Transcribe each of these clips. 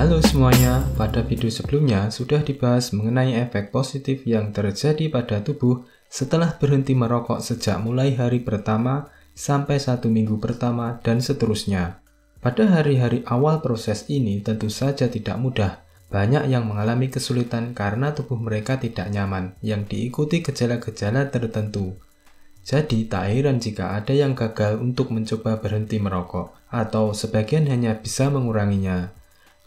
Halo semuanya, pada video sebelumnya sudah dibahas mengenai efek positif yang terjadi pada tubuh setelah berhenti merokok sejak mulai hari pertama sampai satu minggu pertama dan seterusnya. Pada hari-hari awal proses ini tentu saja tidak mudah. Banyak yang mengalami kesulitan karena tubuh mereka tidak nyaman, yang diikuti gejala-gejala tertentu. Jadi tak heran jika ada yang gagal untuk mencoba berhenti merokok, atau sebagian hanya bisa menguranginya.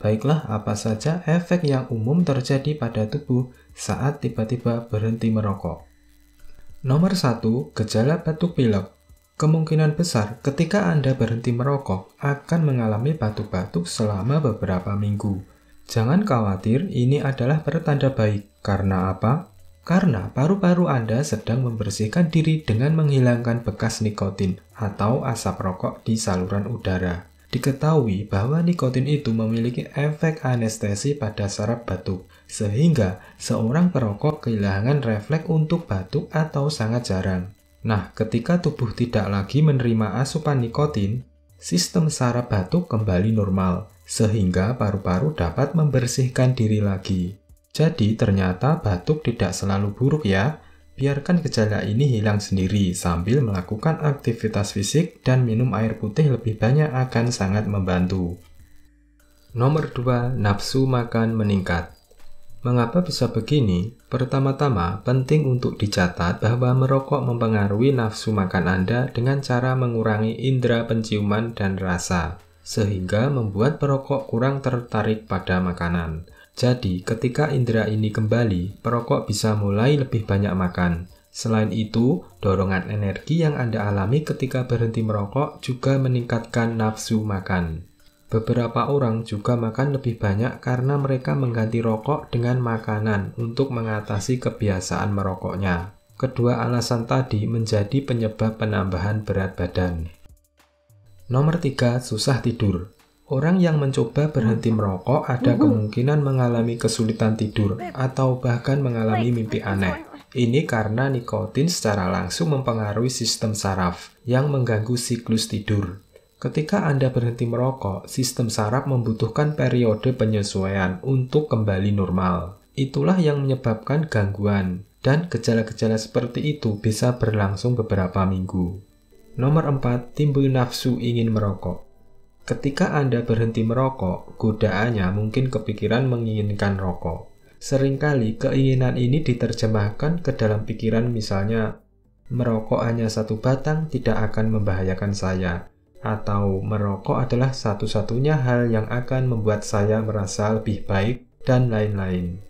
Baiklah, apa saja efek yang umum terjadi pada tubuh saat tiba-tiba berhenti merokok? Nomor 1, gejala batuk pilek. Kemungkinan besar ketika Anda berhenti merokok akan mengalami batuk-batuk selama beberapa minggu. Jangan khawatir, ini adalah pertanda baik. Karena apa? Karena paru-paru Anda sedang membersihkan diri dengan menghilangkan bekas nikotin atau asap rokok di saluran udara. Diketahui bahwa nikotin itu memiliki efek anestesi pada saraf batuk, sehingga seorang perokok kehilangan refleks untuk batuk atau sangat jarang. Nah, ketika tubuh tidak lagi menerima asupan nikotin, sistem saraf batuk kembali normal, sehingga paru-paru dapat membersihkan diri lagi. Jadi, ternyata batuk tidak selalu buruk, ya Biarkan gejala ini hilang sendiri sambil melakukan aktivitas fisik dan minum air putih lebih banyak akan sangat membantu. Nomor 2, nafsu makan meningkat. Mengapa bisa begini? Pertama-tama, penting untuk dicatat bahwa merokok mempengaruhi nafsu makan Anda dengan cara mengurangi indera penciuman dan rasa, sehingga membuat perokok kurang tertarik pada makanan. Jadi, ketika indera ini kembali, perokok bisa mulai lebih banyak makan. Selain itu, dorongan energi yang Anda alami ketika berhenti merokok juga meningkatkan nafsu makan. Beberapa orang juga makan lebih banyak karena mereka mengganti rokok dengan makanan untuk mengatasi kebiasaan merokoknya. Kedua alasan tadi menjadi penyebab penambahan berat badan. Nomor 3, susah tidur. Orang yang mencoba berhenti merokok ada kemungkinan mengalami kesulitan tidur atau bahkan mengalami mimpi aneh. Ini karena nikotin secara langsung mempengaruhi sistem saraf yang mengganggu siklus tidur. Ketika Anda berhenti merokok, sistem saraf membutuhkan periode penyesuaian untuk kembali normal. Itulah yang menyebabkan gangguan, dan gejala-gejala seperti itu bisa berlangsung beberapa minggu. Nomor 4, timbul nafsu ingin merokok. Ketika Anda berhenti merokok, godaannya mungkin kepikiran menginginkan rokok. Seringkali keinginan ini diterjemahkan ke dalam pikiran misalnya, merokok hanya satu batang tidak akan membahayakan saya, atau merokok adalah satu-satunya hal yang akan membuat saya merasa lebih baik, dan lain-lain.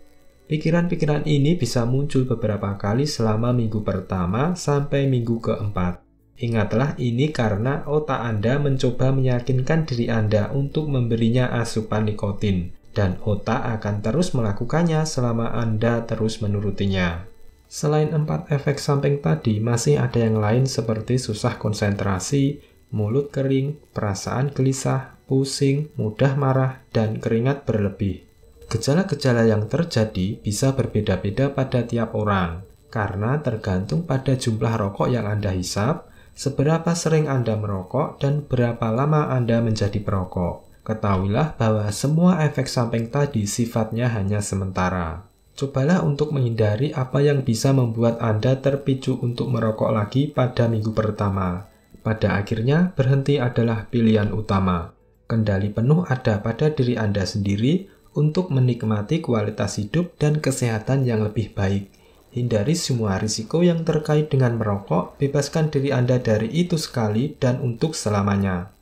Pikiran-pikiran ini bisa muncul beberapa kali selama minggu pertama sampai minggu keempat. Ingatlah ini karena otak Anda mencoba meyakinkan diri Anda untuk memberinya asupan nikotin, dan otak akan terus melakukannya selama Anda terus menurutinya. Selain empat efek samping tadi, masih ada yang lain seperti susah konsentrasi, mulut kering, perasaan gelisah, pusing, mudah marah, dan keringat berlebih. Gejala-gejala yang terjadi bisa berbeda-beda pada tiap orang, karena tergantung pada jumlah rokok yang Anda hisap, seberapa sering Anda merokok dan berapa lama Anda menjadi perokok. Ketahuilah bahwa semua efek samping tadi sifatnya hanya sementara. Cobalah untuk menghindari apa yang bisa membuat Anda terpicu untuk merokok lagi pada minggu pertama. Pada akhirnya, berhenti adalah pilihan utama. Kendali penuh ada pada diri Anda sendiri untuk menikmati kualitas hidup dan kesehatan yang lebih baik. Hindari semua risiko yang terkait dengan merokok, bebaskan diri Anda dari itu sekali dan untuk selamanya.